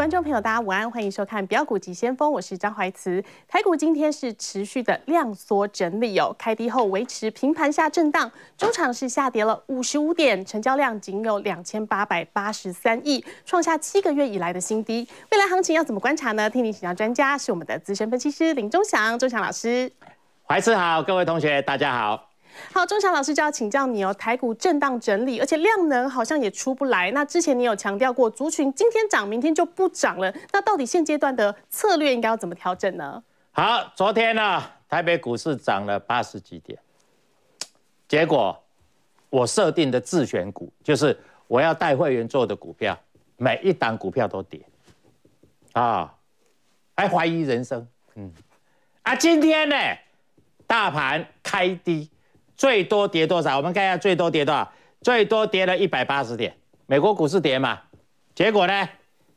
观众朋友，大家晚安，欢迎收看《标股急先锋》，我是张怀慈。台股今天是持续的量缩整理哦，开低后维持平盘下震荡，中场是下跌了五十五点，成交量仅有两千八百八十三亿，创下七个月以来的新低。未来行情要怎么观察呢？听你请教专家是我们的资深分析师林中祥，中祥老师。怀慈好，各位同学，大家好。好，钟祥老师就要请教你哦。台股震荡整理，而且量能好像也出不来。那之前你有强调过，族群今天涨，明天就不涨了。那到底现阶段的策略应该要怎么调整呢？好，昨天呢，台北股市涨了八十几点，结果我设定的自选股，就是我要带会员做的股票，每一档股票都跌啊，还怀疑人生。嗯，啊，今天呢，大盘开低。最多跌多少？我们看一下，最多跌多少？最多跌了一百八十点。美国股市跌嘛，结果呢？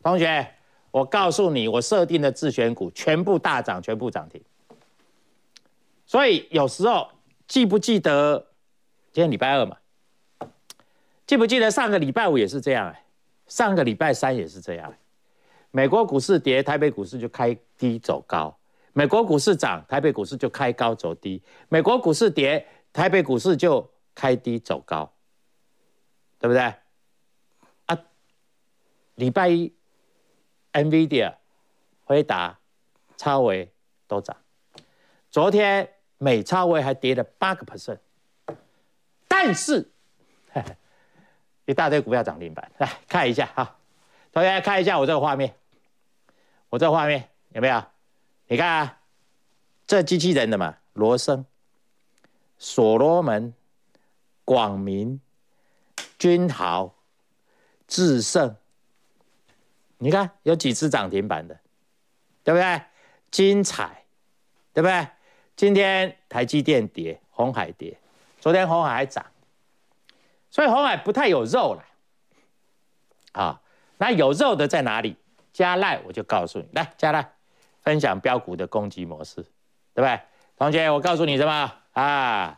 同学，我告诉你，我设定的自选股全部大涨，全部涨停。所以有时候记不记得今天礼拜二嘛？记不记得上个礼拜五也是这样？上个礼拜三也是这样。美国股市跌，台北股市就开低走高；美国股市涨，台北股市就开高走低；美国股市跌。台北股市就开低走高，对不对？啊，礼拜一，NVIDIA、惠达、超威都涨。昨天美超威还跌了八个 percent，但是 一大堆股票涨停板。来 看一下哈，同学看一下我这个画面，我这画面有没有？你看，啊，这机器人的嘛，罗森。所罗门、广明、君豪、智胜，你看有几只涨停板的，对不对？精彩，对不对？今天台积电跌，红海跌，昨天红海涨，所以红海不太有肉了。啊，那有肉的在哪里？加赖，我就告诉你，来加赖分享标股的攻击模式，对不对？同学，我告诉你什么？啊，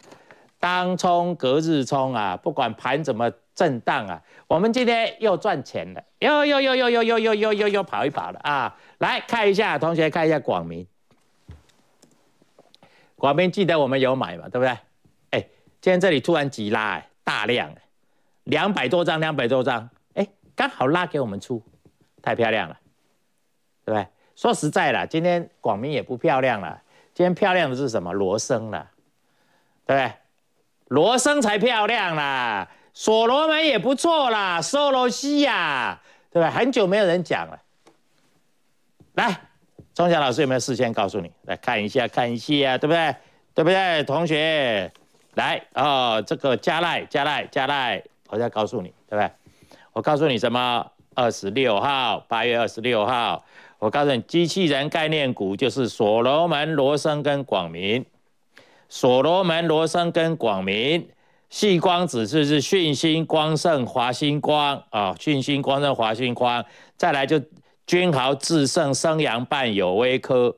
当冲隔日冲啊！不管盘怎么震荡啊，我们今天又赚钱了，又又又又又又又又又又跑一跑了啊！来看一下，同学看一下广明，广明记得我们有买嘛？对不对？哎，今天这里突然急拉，大量，两百多张，两百多张，哎，刚好拉给我们出，太漂亮了，对不对？说实在啦，今天广明也不漂亮了，今天漂亮的是什么？罗生了。对，罗森才漂亮啦，所罗门也不错啦，索罗西呀，对对？很久没有人讲了。来，钟祥老师有没有事先告诉你？来看一下，看一下，对不对？对不对？同学，来，哦，这个加奈，加奈，加奈，我再告诉你，对不对？我告诉你什么？二十六号，八月二十六号，我告诉你，机器人概念股就是所罗门、罗森跟广明。所罗门、罗森跟广明、细光子，是是讯星光盛、华星光啊，讯星光盛、华星光。再来就君豪、智胜、升阳、半友、微科。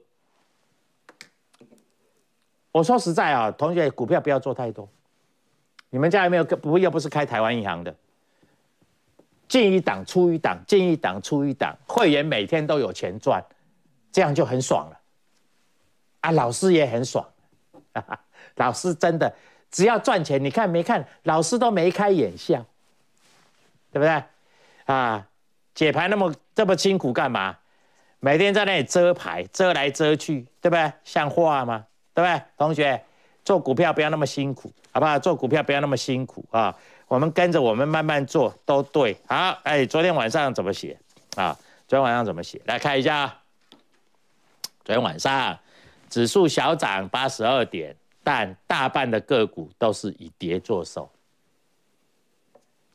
我说实在啊，同学股票不要做太多，你们家有没有不又不是开台湾银行的，进一档出一档，进一档出一档，会员每天都有钱赚，这样就很爽了啊，老师也很爽。老师真的只要赚钱，你看没看？老师都眉开眼笑，对不对？啊，解牌那么这么辛苦干嘛？每天在那里遮牌，遮来遮去，对不对？像话吗？对不对？同学做股票不要那么辛苦，好不好？做股票不要那么辛苦啊！我们跟着我们慢慢做都对。好，哎，昨天晚上怎么写啊？昨天晚上怎么写？来看一下，昨天晚上指数小涨八十二点。但大半的个股都是以跌做手。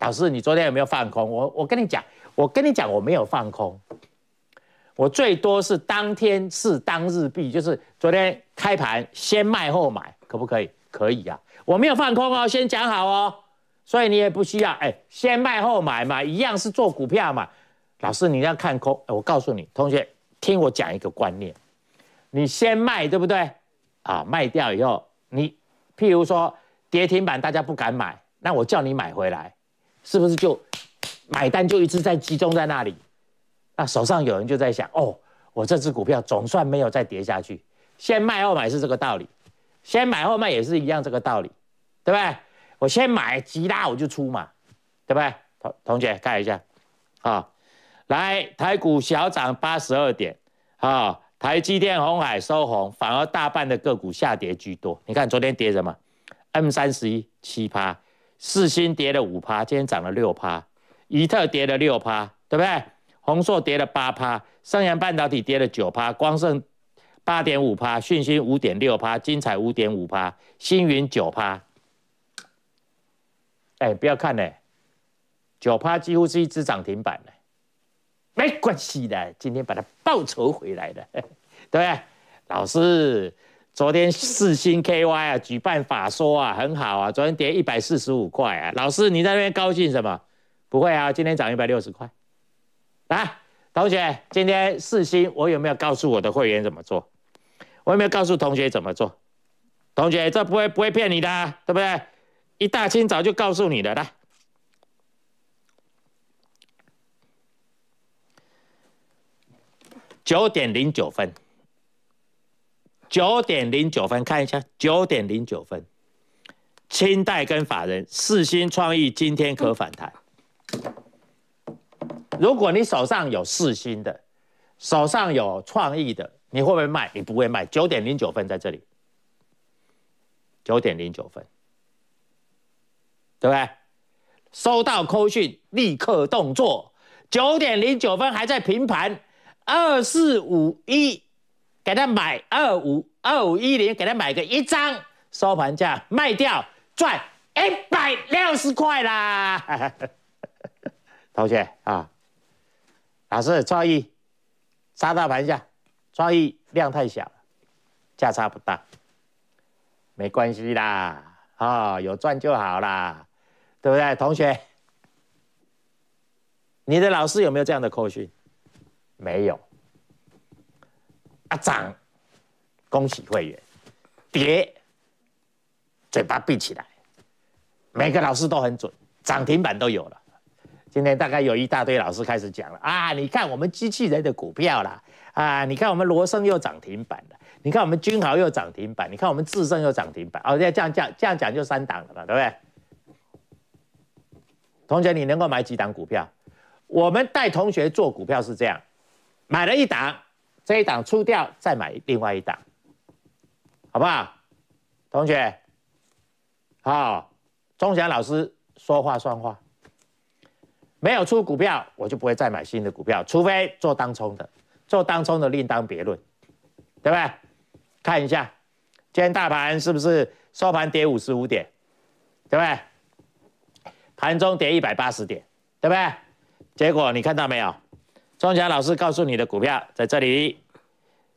老师，你昨天有没有放空？我我跟你讲，我跟你讲，我没有放空。我最多是当天是当日币，就是昨天开盘先卖后买，可不可以？可以啊，我没有放空哦，先讲好哦。所以你也不需要，哎，先卖后买嘛，一样是做股票嘛。老师，你要看空，我告诉你，同学听我讲一个观念，你先卖，对不对？啊，卖掉以后。你譬如说跌停板，大家不敢买，那我叫你买回来，是不是就买单就一直在集中在那里？那手上有人就在想，哦，我这只股票总算没有再跌下去，先卖后买是这个道理，先买后卖也是一样这个道理，对不对？我先买急拉我就出嘛，对不对？同同学看一下，啊。来台股小涨八十二点，啊。台积电、红海收红，反而大半的个股下跌居多。你看昨天跌什么？M 三十一七趴，四星跌了五趴，今天涨了六趴，宜特跌了六趴，对不对？宏硕跌了八趴，升阳半导体跌了九趴，光盛八点五趴，讯芯五点六趴，金彩五点五趴，星云九趴。哎，不要看呢九趴几乎是一只涨停板没关系的，今天把它报仇回来了，对不对？老师，昨天四星 KY 啊，举办法说啊，很好啊，昨天跌一百四十五块啊。老师，你在那边高兴什么？不会啊，今天涨一百六十块。来，同学，今天四星，我有没有告诉我的会员怎么做？我有没有告诉同学怎么做？同学，这不会不会骗你的，对不对？一大清早就告诉你的，来。九点零九分，九点零九分，看一下，九点零九分，清代跟法人四新创意今天可反弹。如果你手上有四新的，手上有创意的，你会不会卖？你不会卖。九点零九分在这里，九点零九分，对不对？收到扣讯，立刻动作。九点零九分还在平盘。二四五一，给他买二五二五一零，给他买个一张收盘价卖掉，赚一百六十块啦。同学啊，老师创意杀大盘下，创意量太小，价差不大，没关系啦，啊，有赚就好啦，对不对？同学，你的老师有没有这样的口讯？没有，啊涨，恭喜会员，跌，嘴巴闭起来。每个老师都很准，涨停板都有了。今天大概有一大堆老师开始讲了啊！你看我们机器人的股票了啊！你看我们罗森又涨停板了，你看我们君豪又涨停板，你看我们智胜又涨停板。哦，这样这样这样讲就三档了嘛，对不对？同学，你能够买几档股票？我们带同学做股票是这样。买了一档，这一档出掉，再买另外一档，好不好？同学，好，钟祥老师说话算话，没有出股票，我就不会再买新的股票，除非做当冲的，做当冲的另当别论，对不对？看一下，今天大盘是不是收盘跌五十五点，对不对？盘中跌一百八十点，对不对？结果你看到没有？庄家老师告诉你的股票在这里：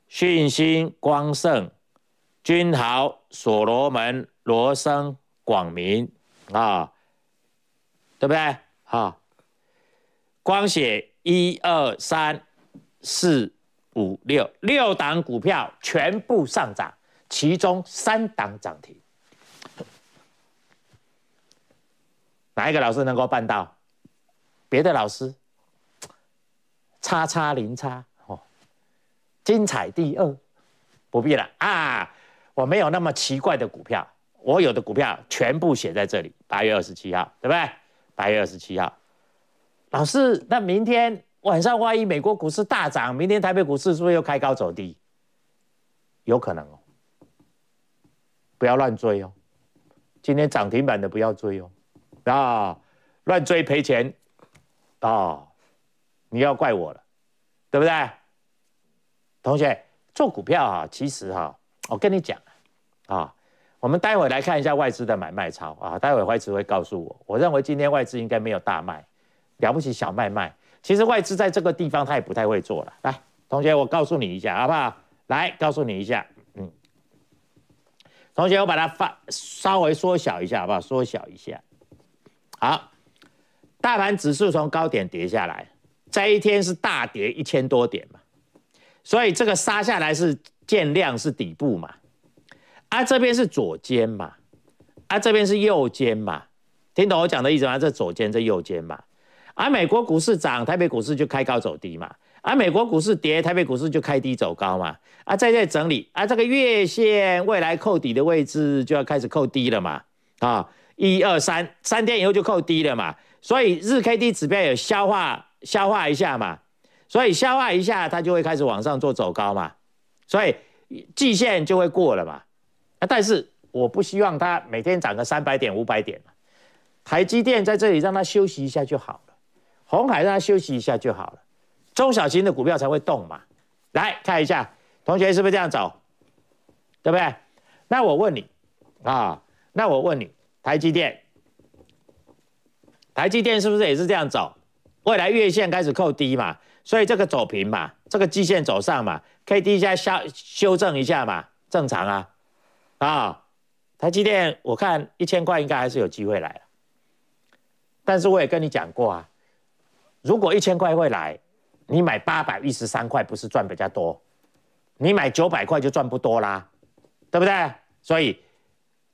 迅星、光盛、君豪、所罗门、罗生、广明，啊，对不对？啊，光写一二三四五六六档股票全部上涨，其中三档涨停，哪一个老师能够办到？别的老师？叉叉零叉哦，精彩第二，不必了啊！我没有那么奇怪的股票，我有的股票全部写在这里。八月二十七号，对不对？八月二十七号，老师，那明天晚上万一美国股市大涨，明天台北股市是不是又开高走低？有可能哦，不要乱追哦，今天涨停板的不要追哦，啊，乱追赔钱啊！你要怪我了，对不对？同学，做股票啊，其实哈，我跟你讲啊，我们待会来看一下外资的买卖操啊。待会外资会告诉我，我认为今天外资应该没有大卖，了不起小卖卖。其实外资在这个地方他也不太会做了。来，同学，我告诉你一下好不好？来，告诉你一下，嗯，同学，我把它放稍微缩小一下好不好？缩小一下，好，大盘指数从高点跌下来。这一天是大跌一千多点嘛，所以这个杀下来是见量是底部嘛，啊这边是左肩嘛，啊这边是右肩嘛，听懂我讲的意思吗？这左肩这右肩嘛，啊美国股市涨，台北股市就开高走低嘛，啊美国股市跌，台北股市就开低走高嘛，啊在再整理，啊这个月线未来扣底的位置就要开始扣低了嘛，啊一二三三天以后就扣低了嘛，所以日 K D 指标有消化。消化一下嘛，所以消化一下，它就会开始往上做走高嘛，所以季线就会过了嘛。但是我不希望它每天涨个三百点、五百点台积电在这里让它休息一下就好了，红海让它休息一下就好了。中小型的股票才会动嘛。来看一下，同学是不是这样走，对不对？那我问你啊，那我问你，台积电，台积电是不是也是这样走？未来月线开始扣低嘛，所以这个走平嘛，这个季线走上嘛，KDJ 消修正一下嘛，正常啊。啊，台积电我看一千块应该还是有机会来了，但是我也跟你讲过啊，如果一千块会来，你买八百一十三块不是赚比较多，你买九百块就赚不多啦，对不对？所以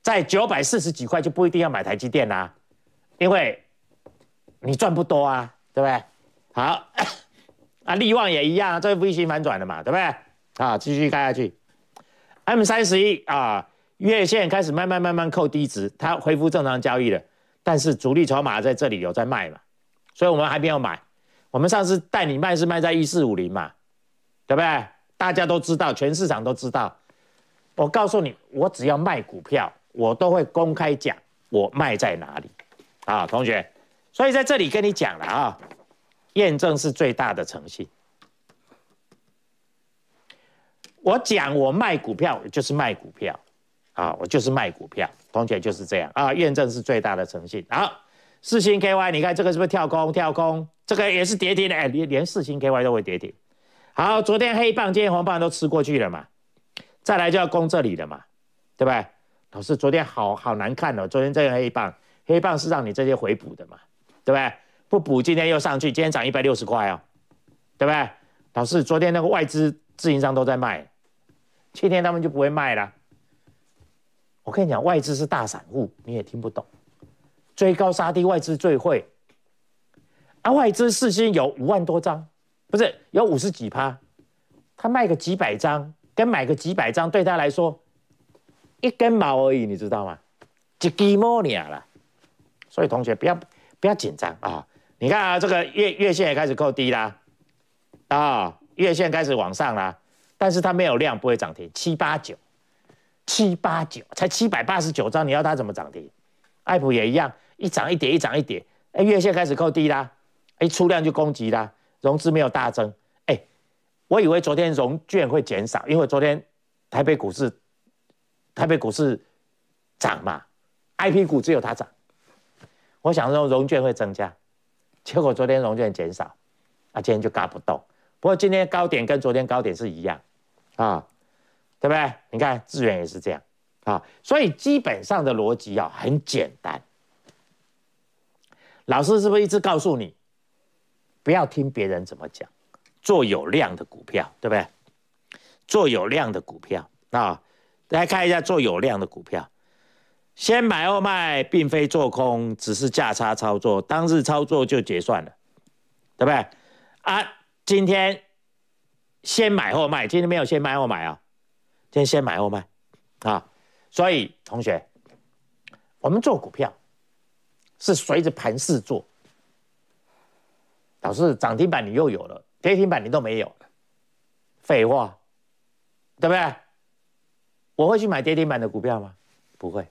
在九百四十几块就不一定要买台积电啦，因为你赚不多啊。对不对？好，啊，利旺也一样，这是 V 型反转的嘛，对不对？啊，继续看下去，M 三十一啊，月线开始慢慢慢慢扣低值，它恢复正常交易了，但是主力筹码在这里有在卖嘛，所以我们还没有买。我们上次带你卖是卖在一四五零嘛，对不对？大家都知道，全市场都知道。我告诉你，我只要卖股票，我都会公开讲我卖在哪里。啊，同学。所以在这里跟你讲了啊，验证是最大的诚信。我讲我卖股票就是卖股票，啊，我就是卖股票，同学就是这样啊。验证是最大的诚信。好，四星 K Y，你看这个是不是跳空？跳空，这个也是跌停的。哎，连连四星 K Y 都会跌停。好，昨天黑棒，今天红棒都吃过去了嘛？再来就要攻这里的嘛，对不对？老师，昨天好好难看哦，昨天这个黑棒，黑棒是让你这些回补的嘛？对不对？不补，今天又上去，今天涨一百六十块啊，对不对？老师，昨天那个外资自营商都在卖，今天他们就不会卖了。我跟你讲，外资是大散户，你也听不懂，追高杀低，外资最会。啊，外资市心有五万多张，不是有五十几趴，他卖个几百张，跟买个几百张对他来说一根毛而已，你知道吗？一根毛啦。所以同学不要。不要紧张啊！你看啊，这个月月线也开始扣低啦，啊，月线开始往上啦，但是它没有量，不会涨停。七八九，七八九，才七百八十九张，你要它怎么涨停？爱普也一样，一涨一跌，一涨一跌。哎，月线开始扣低啦，一出量就攻击啦，融资没有大增。哎，我以为昨天融券会减少，因为昨天台北股市，台北股市涨嘛，I P 股只有它涨。我想说融券会增加，结果昨天融券减少，啊，今天就嘎不动。不过今天高点跟昨天高点是一样，啊，对不对？你看资源也是这样，啊，所以基本上的逻辑啊很简单。老师是不是一直告诉你，不要听别人怎么讲，做有量的股票，对不对？做有量的股票，啊，大家看一下做有量的股票。先买后卖并非做空，只是价差操作，当日操作就结算了，对不对？啊，今天先买后卖，今天没有先买后买啊，今天先买后卖，啊，所以同学，我们做股票是随着盘势做。老师，涨停板你又有了，跌停板你都没有，废话，对不对？我会去买跌停板的股票吗？不会。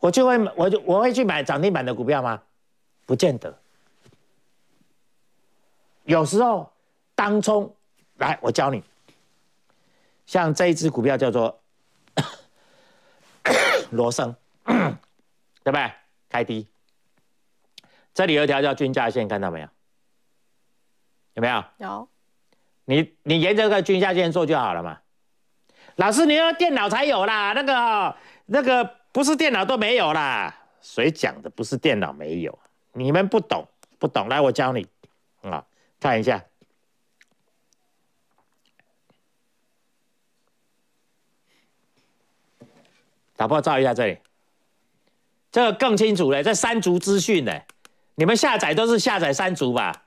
我就会，我就我会去买涨停板的股票吗？不见得。有时候当冲，来，我教你。像这一只股票叫做 罗生，对不对？开低，这里有一条叫均价线，看到没有？有没有？有。你你沿着个均价线做就好了嘛。老师，你要电脑才有啦，那个那个。不是电脑都没有啦，谁讲的？不是电脑没有，你们不懂，不懂。来，我教你，啊，看一下，打破照一下这里，这个更清楚了。这三足资讯呢？你们下载都是下载三足吧？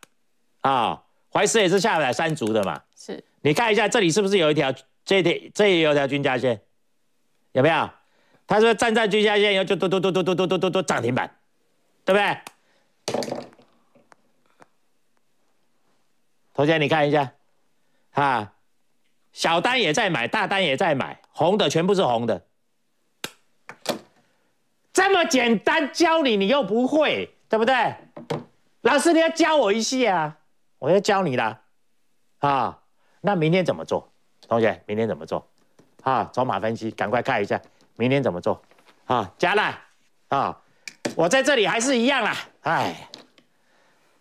啊，怀师也是下载三足的嘛？是。你看一下这里是不是有一条？这条，这也有条均价线，有没有？他说：“站在均下线，然后就嘟嘟嘟嘟嘟嘟嘟嘟嘟涨停板，对不对？”同学，你看一下，啊，小单也在买，大单也在买，红的全部是红的，这么简单教你，你又不会，对不对？老师，你要教我一下，我要教你啦，啊，那明天怎么做？同学，明天怎么做？啊，筹码分析，赶快看一下。明天怎么做？啊，佳乐，啊，我在这里还是一样啦。哎，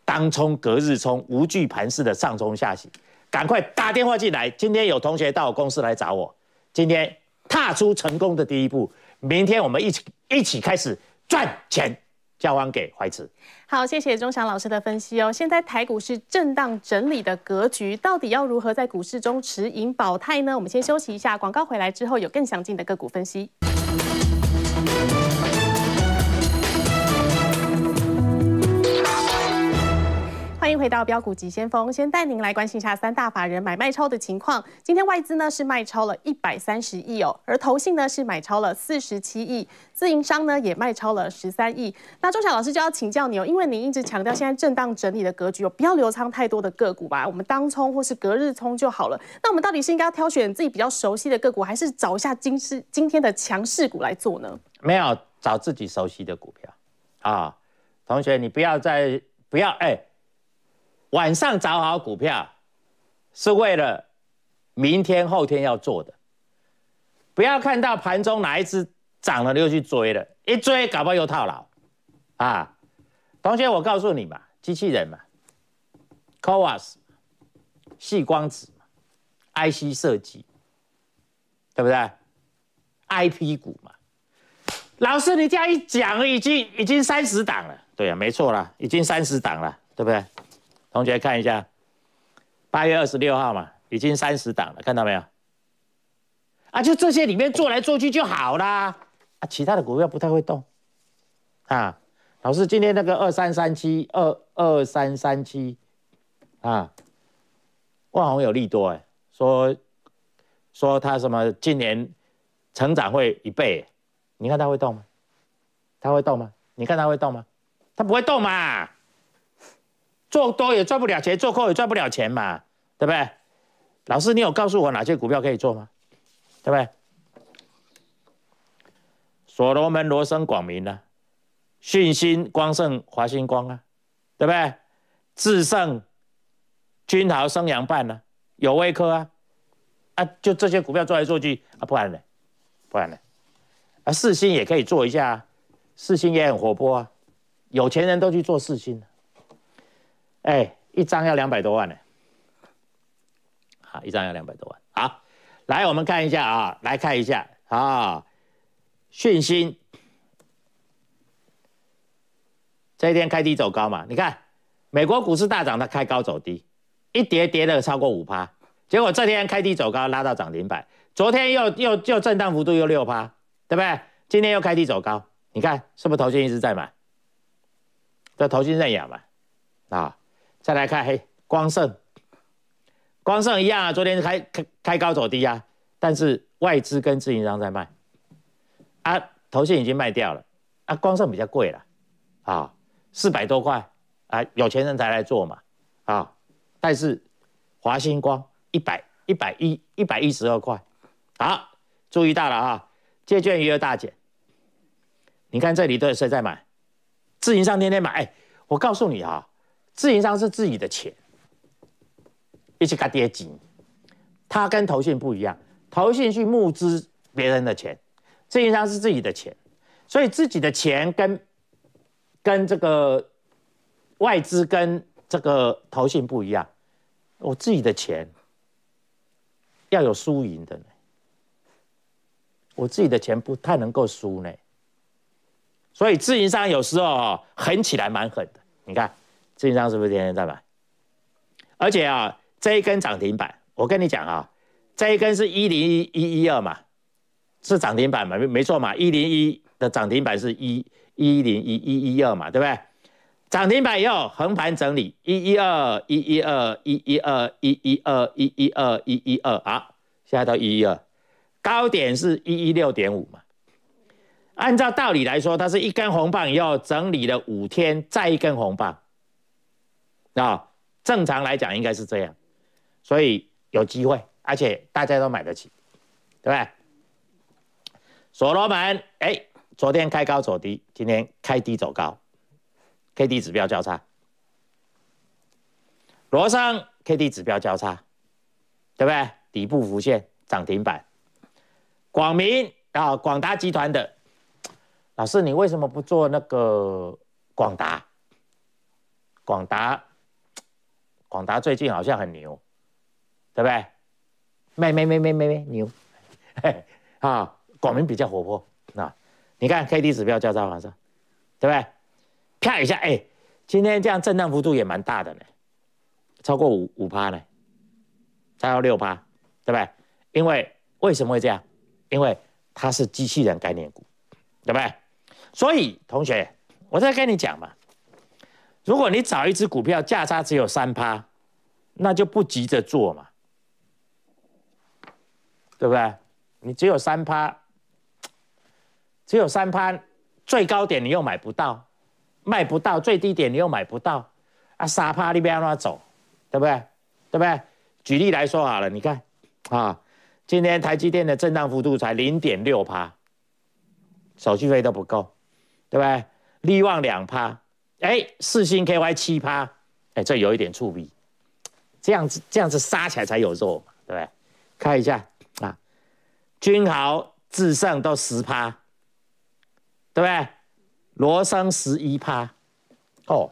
当冲隔日冲，无惧盘式的上冲下洗，赶快打电话进来。今天有同学到我公司来找我，今天踏出成功的第一步，明天我们一起一起开始赚钱。交还给怀慈。好，谢谢钟祥老师的分析哦。现在台股是震荡整理的格局，到底要如何在股市中持盈保泰呢？我们先休息一下，广告回来之后有更详尽的个股分析。欢迎回到标股急先锋，先带您来关心一下三大法人买卖超的情况。今天外资呢是卖超了一百三十亿哦，而投信呢是买超了四十七亿，自营商呢也卖超了十三亿。那中小老师就要请教你哦，因为您一直强调现在震荡整理的格局哦，不要留仓太多的个股吧，我们当冲或是隔日冲就好了。那我们到底是应该要挑选自己比较熟悉的个股，还是找一下今是今天的强势股来做呢？没有找自己熟悉的股票啊，同学，你不要再不要哎。晚上找好股票，是为了明天后天要做的。不要看到盘中哪一只涨了，就去追了，一追搞不好又套牢。啊，同学，我告诉你嘛，机器人嘛，科瓦 s 细光子嘛，IC 设计，对不对？IP 股嘛。老师，你这样一讲，已经已经三十档了。对啊，没错啦，已经三十档了，对不对？同学看一下，八月二十六号嘛，已经三十档了，看到没有？啊，就这些里面做来做去就好啦，啊，其他的股票不太会动。啊，老师今天那个二三三七二二三三七，啊，万宏有利多哎，说说他什么今年成长会一倍，你看他会动吗？他会动吗？你看他会动吗？他不会动嘛！做多也赚不了钱，做空也赚不了钱嘛，对不对？老师，你有告诉我哪些股票可以做吗？对不对？所罗门、罗森、广明啊，迅星、光盛、华星光啊，对不对？智胜、君豪、升阳半啊，有威科啊，啊，就这些股票做来做去啊，不然呢？不然呢？啊，四星也可以做一下，啊，四星也很活泼啊，有钱人都去做四星。哎，一张要两百多万呢，好，一张要两百多万。好，来我们看一下啊，来看一下啊。讯息。这一天开低走高嘛？你看，美国股市大涨，它开高走低，一跌跌了超过五趴，结果这天开低走高，拉到涨停板。昨天又又又震荡幅度又六趴，对不对？今天又开低走高，你看是不是头先一直在买？这头先在养嘛，啊？再来看黑光盛，光盛一样啊，昨天开开开高走低啊，但是外资跟自营商在卖，啊头线已经卖掉了，啊光盛比较贵了，啊四百多块，啊有钱人才来做嘛，啊但是华星光一百一百一一百一十二块，好注意到了啊，借券余额大减，你看这里都有谁在买，自营商天天买，哎我告诉你啊。自营商是自己的钱，一起干爹紧，他跟投信不一样，投信去募资别人的钱，自营商是自己的钱，所以自己的钱跟跟这个外资跟这个投信不一样，我自己的钱要有输赢的呢，我自己的钱不太能够输呢，所以自营商有时候狠起来蛮狠的，你看。券商是不是天天在买？而且啊，这一根涨停板，我跟你讲啊，这一根是一零一一一二嘛，是涨停板嘛？没没错嘛，一零一的涨停板是一一零一一一二嘛，对不对？涨停板以后横盘整理，一一二一一二一一二一一二一一二一一二，好，现在到一一二，高点是一一六点五嘛。按照道理来说，它是一根红棒以后整理了五天，再一根红棒。那正常来讲应该是这样，所以有机会，而且大家都买得起，对不对？所罗门，哎，昨天开高走低，今天开低走高，K D 指标交叉，罗商 K D 指标交叉，对不对？底部浮现涨停板，广明啊，广达集团的老师，你为什么不做那个广达？广达。广达最近好像很牛，对不对？没没没没没没牛，啊！广明比较活泼，那你看 K D 指标交叉往上，对不对？啪一下，哎，今天这样震荡幅度也蛮大的呢，超过五五趴呢，三要六趴，对不对？因为为什么会这样？因为它是机器人概念股，对不对？所以同学，我再跟你讲嘛。如果你找一只股票价差只有三趴，那就不急着做嘛，对不对？你只有三趴，只有三趴，最高点你又买不到，卖不到；最低点你又买不到，啊，三趴，你不让它走，对不对？对不对？举例来说好了，你看啊，今天台积电的震荡幅度才零点六趴，手续费都不够，对不对？利望两趴。哎，四星 KY 七趴，哎，这有一点触笔，这样子这样子杀起来才有肉嘛，对不对？看一下啊，君豪至上都十趴，对不对？罗生十一趴，哦，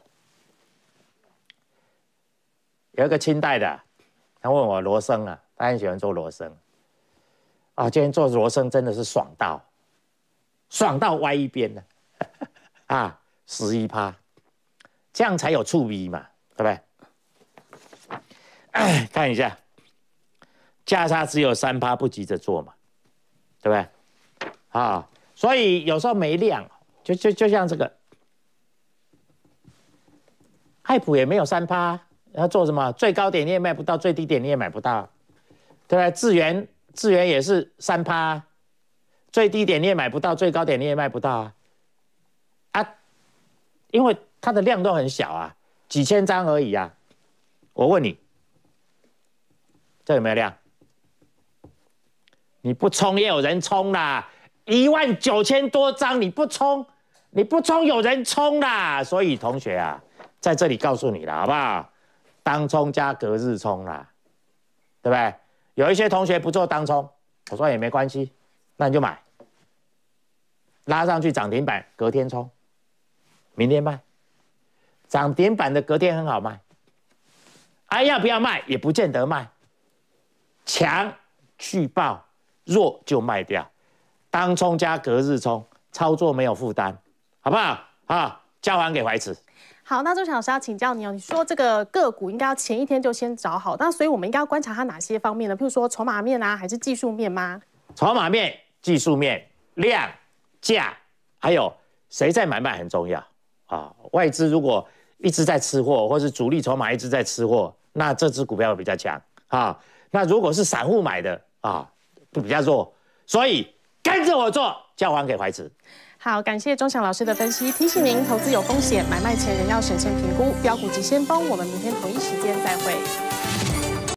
有一个清代的，他问我罗生啊，他很喜欢做罗生，啊，今天做罗生真的是爽到，爽到歪一边了，啊，十一趴。这样才有触底嘛，不对？看一下，价差只有三趴，不急着做嘛，对不对？啊，所以有时候没量，就就就像这个，爱普也没有三趴，要做什么？最高点你也卖不到，最低点你也买不到，对不对？智源智源也是三趴，最低点你也买不到，最高点你也卖不到啊。因为它的量都很小啊，几千张而已啊。我问你，这有没有量？你不冲也有人冲啦，一万九千多张你不冲，你不冲有人冲啦。所以同学啊，在这里告诉你了，好不好？当冲加隔日冲啦，对不对？有一些同学不做当冲，我说也没关系，那你就买，拉上去涨停板，隔天冲。明天卖，涨停板的隔天很好卖。哎，要不要卖？也不见得卖。强去爆，弱就卖掉。当冲加隔日冲，操作没有负担，好不好？好，交还给怀慈。好，那周小师要请教你哦。你说这个个股应该要前一天就先找好，那所以我们应该要观察它哪些方面呢？譬如说筹码面啊，还是技术面吗？筹码面、技术面、量价，还有谁在买卖很重要。啊，外资如果一直在吃货，或是主力筹码一直在吃货，那这支股票比较强啊。那如果是散户买的啊，就比较弱。所以跟着我做，交还给怀子。好，感谢钟祥老师的分析，提醒您投资有风险，买卖前人要审慎评估。标股及先锋，我们明天同一时间再会。